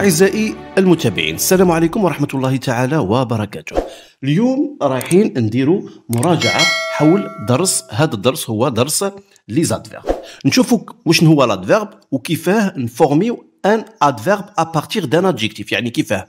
أعزائي المتابعين السلام عليكم ورحمة الله تعالى وبركاته اليوم رايحين نديروا مراجعة حول درس هذا الدرس هو درس لي زادفيرب نشوفوا واش هو لادفيرب وكيفاه نفورميو ان ادفيرب بارتير دان ادجيكتيف يعني كيفاه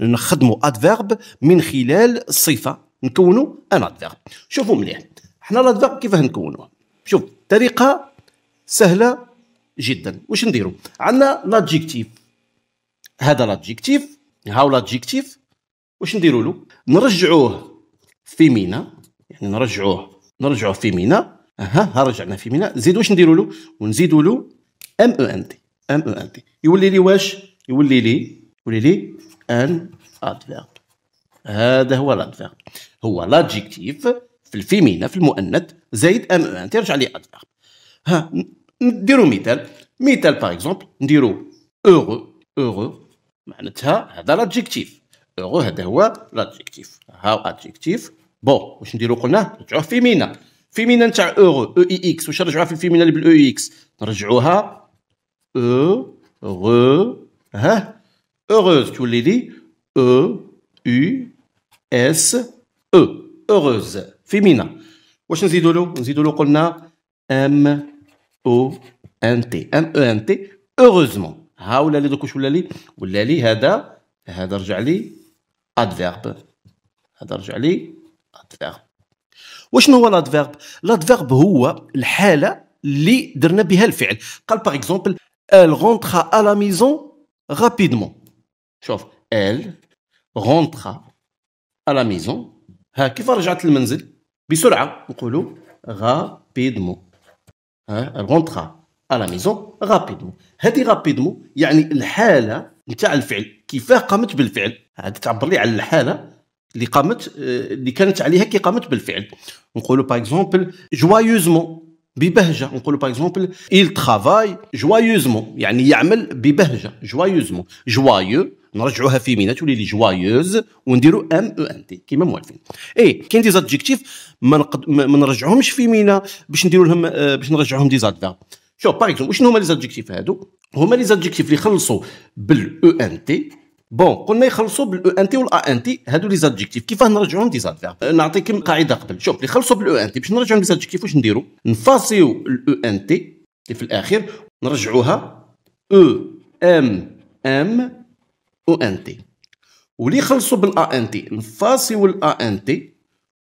نخدموا ادفيرب من خلال صفة نكونوا ان ادفيرب شوفوا مليح حنا لادفيرب كيفاه نكونوه شوف طريقة سهلة جدا واش نديروا عندنا لادجيكتيف هذا لادجيكتيف هاو لادجيكتيف واش نديروا له نرجعوه مينا يعني نرجعوه نرجعوه مينا ها ها رجعنا مينا نزيد واش نديروا له ونزيدوا له ام او ان تي ام او ان تي يولي لي واش يولي لي يولي لي ان ادفيرب هذا هو الادفيرب هو لادجيكتيف في الفيمينا في المؤنث زائد ام او e ان تي رجع لي ادفيرب ها نديرو مثال مثال باغ اكزومبل نديرو اورو اورو معناتها هذا لادجيكتيف اوغو هذا هو لادجيكتيف هاو ادجيكتيف بون واش نديرو قلنا نرجعوه في مينا نتاع اوغو او اي اكس واش نرجعوها في الفيمينا اللي بالاو اي e اكس نرجعوها او غو ها اوغوز تولي لي او اي اس او اوروز فيمينا واش نزيدو له نزيدو له قلنا ام او ان تي ام او ان تي اوغوزمون ها ولا لي دوك ولا لي ولا لي هذا هذا رجع لي ادفيرب هذا رجع لي ادفيرب وشنو هو لادفيرب لادفيرب هو الحاله اللي درنا بها الفعل قال باغ اكزومبل ال رونترا ا لا ميزون رابيدمون شوف ال رونترا ا لا ميزون ها كيف رجعت للمنزل بسرعه نقولوا غابيدمون ها رونترا ا لا ميزون رابيدمون هذه رابيدمون يعني الحاله نتاع الفعل كيفاه قامت بالفعل هذا تعبر لي على الحاله اللي قامت آه، اللي كانت عليها كي قامت بالفعل نقولوا باغ اكزومبل جوايوزمون ببهجه نقولوا باغ اكزومبل إيل ترافاي جوايوزمون يعني يعمل ببهجه جوايوزمون جوايو نرجعوها فيمينا تولي لي جوايوز ونديروا ام او ان تي كيما موالفين اي كاين دي زادجيكتيف ما, نقد... ما نرجعهمش فيمينا باش نديروا لهم آه، باش نرجعوهم دي زادفيرب شوف باغ اكزومبل شنو هما لي زادجيكتيف هادو هما لي زادجيكتيف اللي يخلصوا بالاو ان تي بون قلنا يخلصوا بالاو ان تي والا ان تي هادو لي زادجيكتيف كيفاه نرجعوهم دي زادفيرب أه، نعطيكم قاعده قبل شوف اللي يخلصوا بالاو ان تي باش نرجعوا لي زادجيكتيف واش نديرو نفاسيو الاو ان تي اللي في الاخير نرجعوها او ام ام او ان تي واللي خلصوا بالا ان تي نفاسيو الا ان تي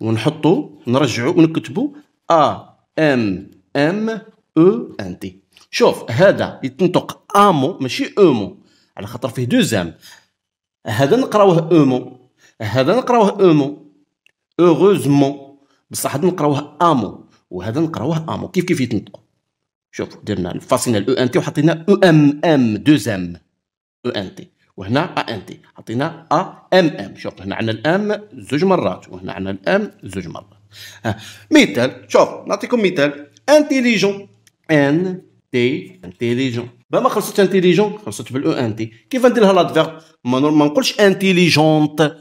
ونحطو نرجعو ونكتبو ا ام ام او ان تي شوف هذا يتنطق امو ماشي اومو على خاطر فيه دو زام هذا نقراوه اومو هذا نقراوه اومو اوغوزمون بصح هذا نقراوه امو وهذا نقراوه امو كيف كيف يتنطقوا شوف درنا الفاصينا الاو ان تي وحطينا او ام ام دو زام او ان تي وهنا ا ان تي حطينا ا ام ام شوف هنا عندنا الام زوج مرات وهنا عندنا الام زوج مرات ها. مثال شوف نعطيكم مثال انتيليجون ان تي انتيليجون بما خلصت انتيليجون خلصت بالاو ان تي كيف ندير لها لادفيرب ما, ما نقولش انتيليجونت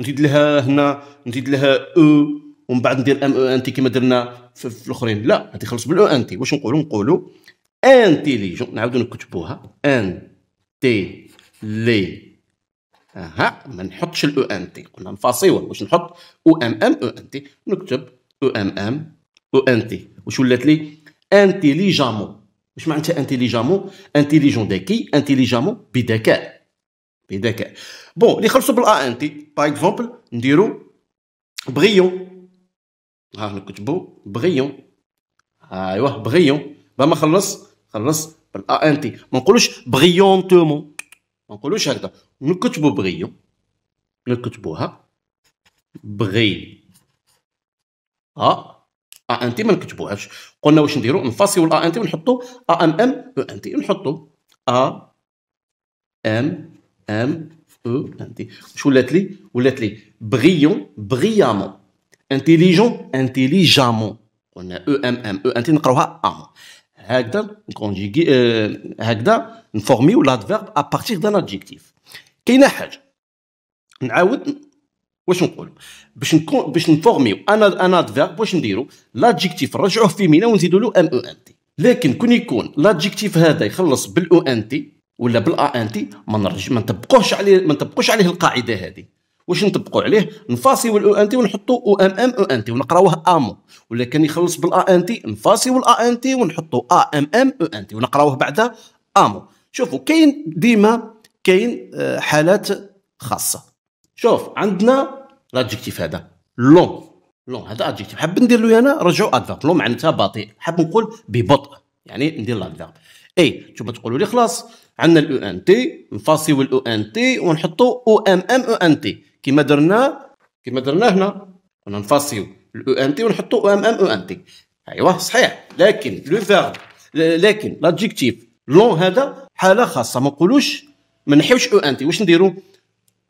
نزيد لها هنا نزيد لها او ومن بعد ندير ام او ان تي كما درنا في, في الاخرين لا غادي نخلص بالاو ان تي واش نقولوا نقولوا انتيليجون نعاودوا نكتبوها ان تي لي اها ما نحطش الاو ان تي قلنا نفاصيوها واش نحط او ام ام او ان تي نكتب او ام ام او ان تي واش ولات لي انتيليجامون واش معناتها انتيليجامون انتيليجون ذكي انتيليجامون بذكاء بذكاء بون اللي خلصوا بالا انتي باغ اكزومبل نديرو بغيون ها نكتبو بغيون ايوا بغيون بما خلص خلص بالا انتي ما نقولوش بغيونتومون ما نقولوش هكذا نكتبو بغيون نكتبوها بغي ها ا ان تي ما نكتبوهاش قلنا واش نديرو نفاسيو ا ان تي ونحطو ا ام ام او ان تي نحطو ا ام ام او ان تي واش ولات لي ولات لي بغيون بغيامون انتيليجون انتيليجامون قلنا او ام ام او ان تي نقراوها امون هكذا نكونجيكي آه، هكذا نفورميو لادفيرب ا بارتيغ دان ادجيكتيف كاينه حاجه نعاود واش نقولوا باش نكون باش نفورميو انا انا ادفيرب واش نديرو لادجيكتيف نرجعوه مينا ونزيدوا له ام او ان تي لكن كون يكون لادجيكتيف هذا يخلص بالاو ان تي ولا بالا ان تي ما نرج ما نطبقوش عليه ما نطبقوش عليه القاعده هذه واش نطبقوا عليه نفاسيو الاو ان تي ونحطوا او أم-م، ام أم-م، ام او ان تي ونقراوه امو ولا كان يخلص بالا ان تي نفاسيو الا ان تي ونحطوا ا ام ام او ان تي ونقراوه بعدها امو شوفوا كاين ديما كاين آه، حالات خاصه شوف عندنا لادجيكتيف هذا لون لون هذا ادجيكتيف حاب ندير له انا رجعوا ادفيرب لون معناتها بطيء حاب نقول ببطء يعني ندير لادفيرب اي نتوما تقولوا لي خلاص عندنا الاو ان تي نفاصيو الاو ان تي ونحطوا او ام ام او e ان تي كيما درنا كيما درنا هنا كنا نفاصيو الاو ان تي ونحطوا او ام ام او e ان تي ايوا صحيح لكن لو فيرب لكن لادجيكتيف لون هذا حاله خاصه ما نقولوش ما نحيوش او ان تي واش نديروا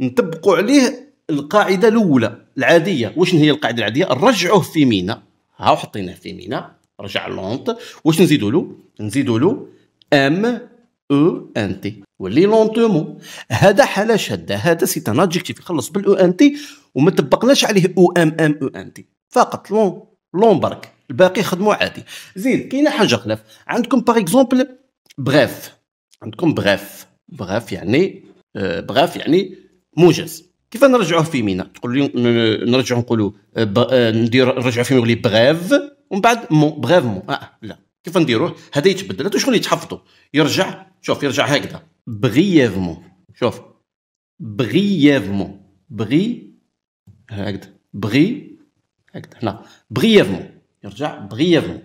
نطبقوا عليه القاعده الاولى العاديه واش هي القاعده العاديه نرجعوه في مينا هاو حطيناه في مينا رجع لونت واش نزيدوا له نزيدوا له ام او ان تي ولي لونتومون هذا حاله شاده هذا سي ان ادجيكتيف يخلص بالاو ان e تي وما طبقناش عليه او ام ام او ان تي فقط لون لون برك الباقي خدموا عادي زين كاينه حاجه خلاف عندكم باغ اكزومبل بغاف عندكم بغاف بغاف يعني بغاف آه، يعني موجز كيف نرجعوه في مينا تقول لي نرجع نقولوا آه، آه، ندير نرجع في مينا بغاف ومن بعد مو بغاف مو اه لا كيف نديروه هذا يتبدل هذا شكون يتحفظوا يرجع شوف يرجع هكذا مو شوف مو بغي هكذا بغي هكذا هنا مو يرجع مو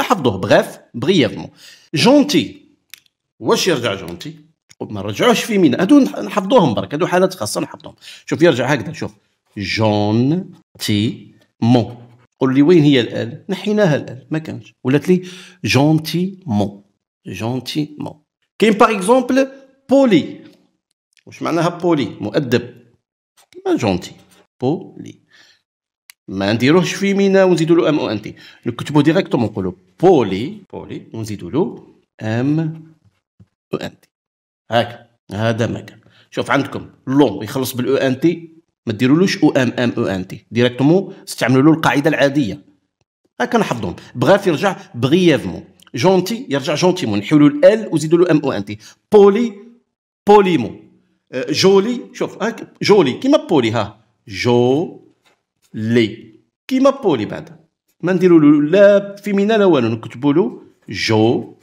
حفظوه بغاف مو جونتي واش يرجع جونتي ما نرجعوش في مينا هادو نحفظوهم برك هادو حالات خاصه نحفظوهم شوف يرجع هكذا شوف جون تي مون قول لي وين هي الال نحيناها الال ما كانش ولات لي جونتي مون جونتي مون كاين باغ اكزومبل بولي واش معناها بولي مؤدب كيما جونتي بولي ما نديروهش في مينا ونزيدو له ام او ان تي نكتبو ديريكتومون نقولو بولي بولي ونزيدو له ام او ان تي هاك هذا ما كان شوف عندكم لون يخلص بالاو ان تي ما ديرولوش او ام ام او ان تي ديريكتومو استعملوا له القاعده العاديه هكا نحفظهم بغاف يرجع بغيافمون جونتي يرجع جونتيمون نحيولوا ال وزيدوا له ام او ان تي بولي بوليمو جولي شوف هاك جولي كيما بولي ها جو لي كيما بولي بعد ما نديرولو لا فيمينا لا والو نكتبوا له جو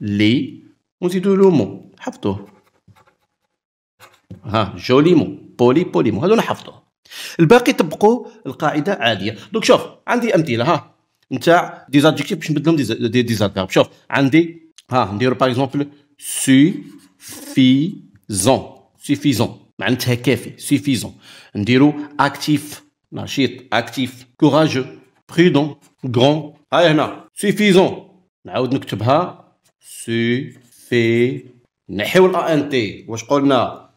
لي ونزيدو لو مو حفظوه ها جوليمو بولي بوليمو هذول حفظوه الباقي طبقوا القاعده عاديه دونك شوف عندي امثله ها نتاع دي زادجيكتيف باش نبدلهم دي ديزادفيرب شوف عندي ها نديرو باغ اكزومبل سوفيزون سوفيزون معناتها كافي سوفيزون نديرو اكتيف نشيط اكتيف كوراجو بريدون غون هاي هنا سوفيزون نعاود نكتبها سوفيزون في نحيو الا ان تي واش قلنا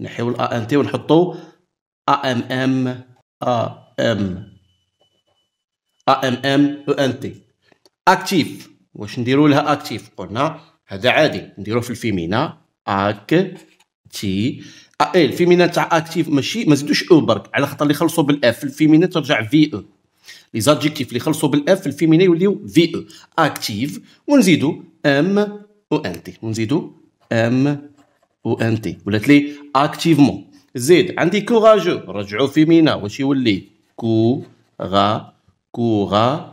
نحيو الا ان تي ونحطو ا ام ام ا ام ا ام ام او ان تي اكتيف واش نديرو لها اكتيف قلنا هذا عادي نديرو في الفيمينا اك تي اي الفيمينا تاع اكتيف ماشي ما زدوش او برك على خاطر اللي خلصوا بالاف الفيمينا ترجع في او لي زادجيكتيف اللي خلصوا بالاف الفيمينا يوليو في او اكتيف ونزيدو ام او ان تي ونزيدو ام و ان تي ولات لي اكتيفمون زيد عندي كوراجو نرجعو مينا واش يولي كو غا كورا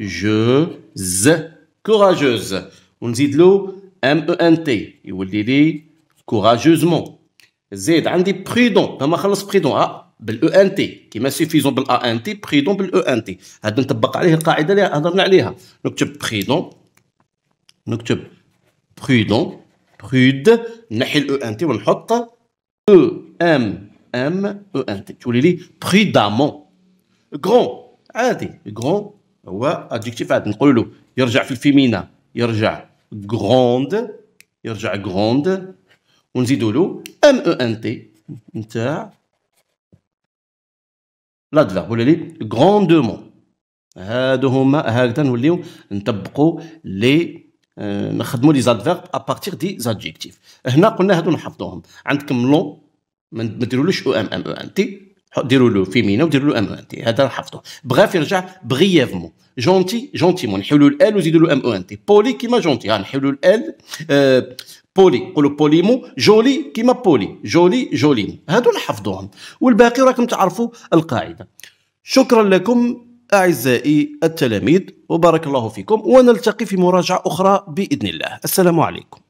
جو ز كوراجوز ونزيد له ام او ان تي يولي لي كوراجوزمون زيد عندي بريدون لما خلص بريدون اه بالاو ان تي كيما سيفيزون بالا ان تي بريدون بالاو ان تي هاد نطبق عليه القاعده اللي هضرنا عليها نكتب بريدون نكتب prudent prude نحي الاو ان تي ونحط او ام ام او ان تي تولي لي prudemment grand عادي grand هو ادجكتيف عاد نقول له يرجع في الفيمينا يرجع grand يرجع grand ونزيدوا له ام او ان تي نتاع لادفيرب ولا لي غروندومون هادو هما هكذا نوليو نطبقوا لي آه، نخدموا لي زادفيرب ابارتيغ دي زادجيكتيف هنا قلنا هادو نحفظوهم عندكم لون ما ديرولوش او ام ام او ان تي ديروا له فيمينا وديروا له ام او ان تي هذا نحفظوه بغاف يرجع بريافمون جونتي جونتيمون نحيولوا الال وزيدوا له ام او ان تي بولي كيما جونتي نحيولوا الال بولي آه، قولوا بوليمو جولي كيما بولي جولي جوليمو هادو نحفظوهم والباقي راكم تعرفوا القاعده شكرا لكم أعزائي التلاميذ وبارك الله فيكم ونلتقي في مراجعة أخرى بإذن الله السلام عليكم